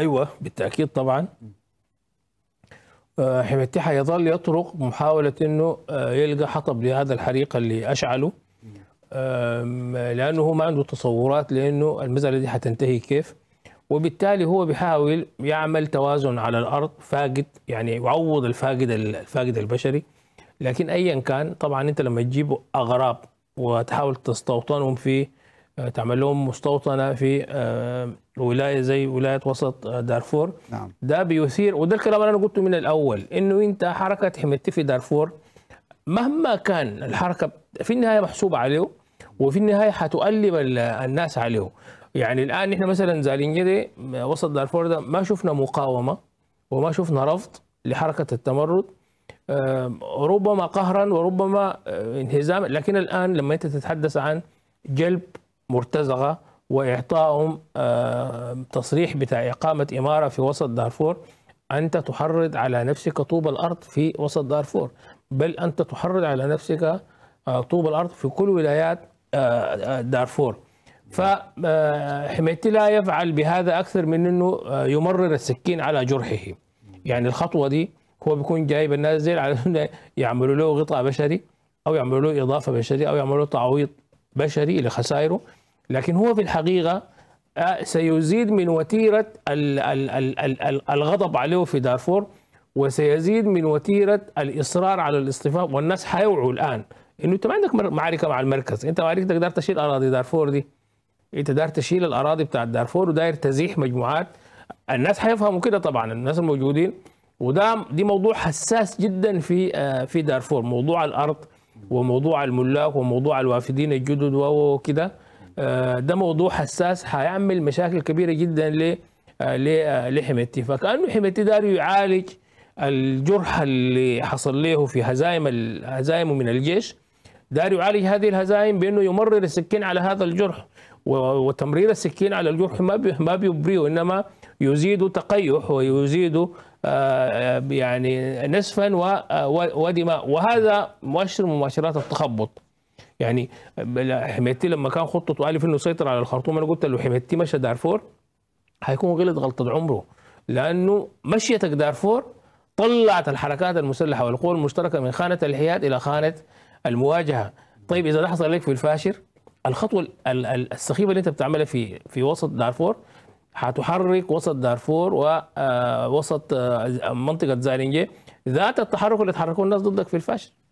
ايوه بالتاكيد طبعا آه، حميتي حيظل يطرق محاوله انه آه، يلقى حطب لهذا الحريق اللي اشعله لانه هو ما عنده تصورات لانه المساله دي حتنتهي كيف وبالتالي هو بيحاول يعمل توازن على الارض فاقد يعني يعوض الفاقد الفاقد البشري لكن ايا كان طبعا انت لما تجيب اغراب وتحاول تستوطنهم في تعمل لهم مستوطنه في آه، ولايه زي ولايه وسط آه، دارفور نعم. ده بيثير وده الكلام اللي انا قلته من الاول انه انت حركه حميدتي في دارفور مهما كان الحركه في النهايه محسوبه عليه وفي النهايه حتؤلم الناس عليه يعني الان احنا مثلا زالينجيري آه، وسط دارفور ده ما شفنا مقاومه وما شفنا رفض لحركه التمرد ربما قهرا وربما انهزاما لكن الان لما انت تتحدث عن جلب مرتزقه واعطائهم آه، تصريح بتاع اقامه اماره في وسط دارفور انت تحرض على نفسك طوب الارض في وسط دارفور بل انت تحرض على نفسك آه، طوب الارض في كل ولايات آه، دارفور فحميتي لا يفعل بهذا اكثر من انه يمرر السكين على جرحه يعني الخطوه دي هو بيكون جايب الناس على انه يعملوا له غطاء بشري او يعملوا له اضافه بشريه او يعملوا له تعويض بشري لخسائره لكن هو في الحقيقة آه، سيزيد من وتيرة الغضب عليه في دارفور وسيزيد من وتيرة الإصرار على الاصطفاف والناس حيوعوا الآن انه انت ما عندك معركه مع المركز انت معركتك دار تشيل اراضي دارفور دي انت دار تشيل الاراضي بتاعت دارفور وداير تزيح مجموعات الناس حيفهموا كده طبعا الناس الموجودين وده دي موضوع حساس جدا في آه، في دارفور موضوع الارض وموضوع الملاك وموضوع الوافدين الجدد وكده آه، ده موضوع حساس هيعمل مشاكل كبيره جدا آه، آه، لحميتي فكانه حميتي داري يعالج الجرح اللي حصل له في هزايم هزايمه من الجيش داري يعالج هذه الهزايم بانه يمرر السكين على هذا الجرح وتمرير السكين على الجرح ما ما بيبريه انما يزيد تقيح ويزيد آه، آه، يعني نسفا آه، ودماء وهذا مؤشر من مؤشرات التخبط يعني حميتي لما كان خطته الف انه يسيطر على الخرطوم انا قلت له حميتي مشى دارفور هيكون غلط غلطه عمره لانه مشيتك دارفور طلعت الحركات المسلحه والقوى المشتركه من خانه الحياد الى خانه المواجهه طيب اذا حصل لك في الفاشر الخطوه السخيفه اللي انت بتعملها في في وسط دارفور هتحرك وسط دارفور ووسط آه، آه، منطقه زارينجي ذات التحرك اللي تحركوه الناس ضدك في الفشل